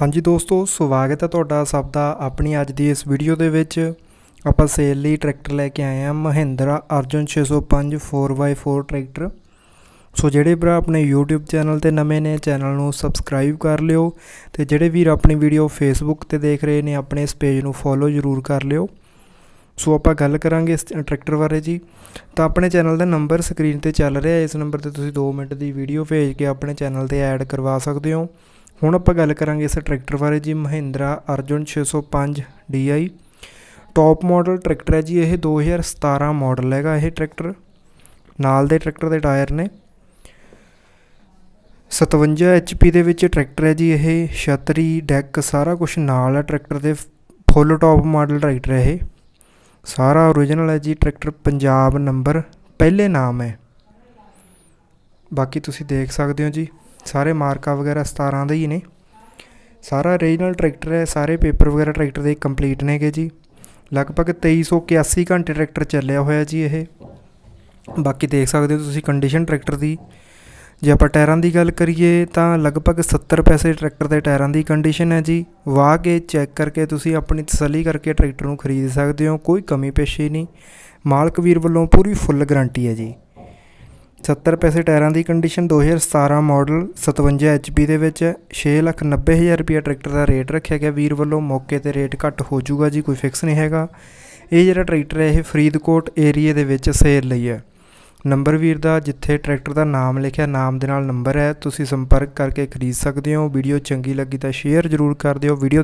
ਹਾਂਜੀ ਦੋਸਤੋ ਸਵਾਗਤ ਹੈ ਤੁਹਾਡਾ ਸਭ ਦਾ ਆਪਣੀ ਅੱਜ ਦੀ ਇਸ ਵੀਡੀਓ ਦੇ ਵਿੱਚ ਆਪਾਂ ਸੇਲ ਲਈ ਟਰੈਕਟਰ ਲੈ ਕੇ ਆਏ ਹਾਂ ਮਹਿੰਦਰਾ ਅਰਜਨ 605 4x4 ਟਰੈਕਟਰ ਸੋ ਜਿਹੜੇ ਭਰਾ ਆਪਣੇ YouTube ਚੈਨਲ ਤੇ ਨਵੇਂ ਨੇ ਚੈਨਲ ਨੂੰ ਸਬਸਕ੍ਰਾਈਬ ਕਰ ਲਿਓ ਤੇ ਜਿਹੜੇ ਵੀਰ ਆਪਣੀ ਵੀਡੀਓ Facebook ਤੇ ਦੇਖ ਰਹੇ ਨੇ ਆਪਣੇ ਇਸ ਪੇਜ ਨੂੰ ਫੋਲੋ ਜ਼ਰੂਰ ਕਰ ਲਿਓ ਸੋ ਆਪਾਂ ਗੱਲ ਕਰਾਂਗੇ ਇਸ ਟਰੈਕਟਰ ਬਾਰੇ ਜੀ ਤਾਂ ਆਪਣੇ ਚੈਨਲ ਦਾ ਨੰਬਰ ਸਕਰੀਨ ਤੇ ਚੱਲ ਰਿਹਾ ਇਸ ਨੰਬਰ ਤੇ ਤੁਸੀਂ 2 ਮਿੰਟ ਦੀ ਵੀਡੀਓ ਭੇਜ ਕੇ ਆਪਣੇ ਚੈਨਲ ਤੇ ਐਡ ਕਰਵਾ ਸਕਦੇ ਹੋ ਹੁਣ ਆਪਾਂ ਗੱਲ ਕਰਾਂਗੇ ਇਸ ਟਰੈਕਟਰ ਬਾਰੇ ਜੀ Mahindra Arjun 605 DI top model tractor ਹੈ ਜੀ ਇਹ 2017 ਮਾਡਲ ਹੈਗਾ ਇਹ ਟਰੈਕਟਰ ਨਾਲ ਦੇ ਟਰੈਕਟਰ ਦੇ ਟਾਇਰ ਨੇ 57 HP ਦੇ ਵਿੱਚ ਟਰੈਕਟਰ ਹੈ ਜੀ ਇਹ ਛਤਰੀ ਡੈਕ ਸਾਰਾ ਕੁਝ ਨਾਲ ਹੈ ਟਰੈਕਟਰ ਦੇ ਫੁੱਲ ਟੌਪ ਮਾਡਲ ਟਰੈਕਟਰ ਹੈ ਇਹ ਸਾਰਾ origignal ਹੈ ਜੀ ਟਰੈਕਟਰ ਪੰਜਾਬ ਨੰਬਰ ਪਹਿਲੇ ਨਾਮ ਹੈ ਬਾਕੀ ਤੁਸੀਂ ਦੇਖ ਸਕਦੇ ਹੋ ਜੀ ਸਾਰੇ ਮਾਰਕਾ ਵਗੈਰਾ 17 ਦੇ ਹੀ ਨੇ ਸਾਰਾ ਰੀਜਨਲ ਟਰੈਕਟਰ ਹੈ ਸਾਰੇ ਪੇਪਰ ਵਗੈਰਾ ਟਰੈਕਟਰ ਦੇ ਕੰਪਲੀਟ ਨੇਗੇ ਜੀ ਲਗਭਗ 2381 ਘੰਟੇ ਟਰੈਕਟਰ ਚੱਲਿਆ ਹੋਇਆ ਜੀ ਇਹ ਬਾਕੀ ਦੇਖ ਸਕਦੇ ਹੋ ਤੁਸੀਂ ਕੰਡੀਸ਼ਨ ਟਰੈਕਟਰ ਦੀ ਜੇ ਆਪਾਂ ਟਾਇਰਾਂ ਦੀ ਗੱਲ ਕਰੀਏ ਤਾਂ ਲਗਭਗ 70 ਪੈਸੇ ਟਰੈਕਟਰ ਦੇ ਟਾਇਰਾਂ ਦੀ ਕੰਡੀਸ਼ਨ ਹੈ ਜੀ ਵਾਹ ਕੇ ਚੈੱਕ ਕਰਕੇ ਤੁਸੀਂ ਆਪਣੀ ਤਸੱਲੀ ਕਰਕੇ ਟਰੈਕਟਰ ਨੂੰ ਖਰੀਦ ਸਕਦੇ ਹੋ ਕੋਈ ਕਮੀ ਪੇਸ਼ੀ ਨਹੀਂ ਮਾਲਕ ਵੀਰ ਵੱਲੋਂ ਪੂਰੀ ਫੁੱਲ ਗਾਰੰਟੀ ਹੈ ਜੀ 70 ਪੈਸੇ ਟਾਇਰਾਂ ਦੀ ਕੰਡੀਸ਼ਨ 2017 ਮਾਡਲ 57 ਐਚਪੀ ਦੇ ਵਿੱਚ 690000 ਰੁਪਏ ਟਰੈਕਟਰ ਦਾ ਰੇਟ ਰੱਖਿਆ ਗਿਆ ਵੀਰ ਵੱਲੋਂ ਮੌਕੇ ਤੇ ਰੇਟ ਘੱਟ ਹੋ ਜਾਊਗਾ ਜੀ ਕੋਈ ਫਿਕਸ ਨਹੀਂ ਹੈਗਾ ਇਹ ਜਿਹੜਾ ਟਰੈਕਟਰ ਹੈ ਇਹ ਫਰੀਦਕੋਟ ਏਰੀਆ ਦੇ ਵਿੱਚ ਸੇਲ ਲਈ ਹੈ ਨੰਬਰ ਵੀਰ ਦਾ ਜਿੱਥੇ ਟਰੈਕਟਰ ਦਾ ਨਾਮ ਲਿਖਿਆ ਨਾਮ ਦੇ ਨਾਲ ਨੰਬਰ ਹੈ ਤੁਸੀਂ ਸੰਪਰਕ ਕਰਕੇ ਖਰੀਦ ਸਕਦੇ ਹੋ ਵੀਡੀਓ ਚੰਗੀ ਲੱਗੀ ਤਾਂ ਸ਼ੇਅਰ ਜ਼ਰੂਰ ਕਰ ਦਿਓ ਵੀਡੀਓ